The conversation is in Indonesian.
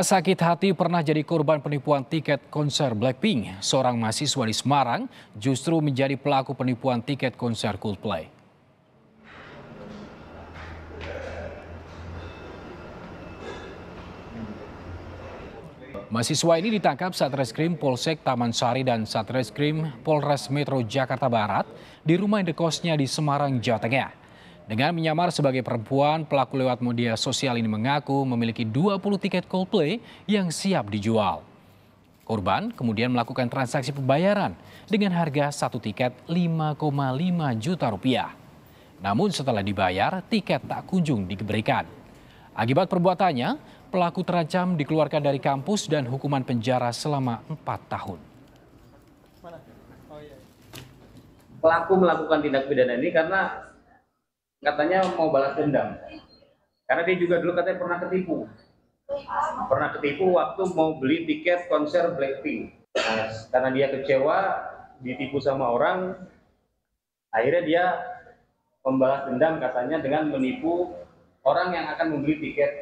Sakit hati pernah jadi korban penipuan tiket konser Blackpink. Seorang mahasiswa di Semarang justru menjadi pelaku penipuan tiket konser Coldplay. Mahasiswa ini ditangkap Satreskrim Polsek Taman Sari dan Satreskrim Polres Metro Jakarta Barat di rumah indekosnya di Semarang, Jawa Tengah. Dengan menyamar sebagai perempuan, pelaku lewat media sosial ini mengaku memiliki 20 tiket Coldplay yang siap dijual. Korban kemudian melakukan transaksi pembayaran dengan harga satu tiket 5,5 juta rupiah. Namun setelah dibayar, tiket tak kunjung diberikan. Akibat perbuatannya, pelaku terancam dikeluarkan dari kampus dan hukuman penjara selama 4 tahun. Pelaku melakukan tindak pidana ini karena katanya mau balas dendam. Karena dia juga dulu katanya pernah ketipu. Pernah ketipu waktu mau beli tiket konser Blackpink. Nah, karena dia kecewa, ditipu sama orang, akhirnya dia membalas dendam katanya dengan menipu orang yang akan membeli tiket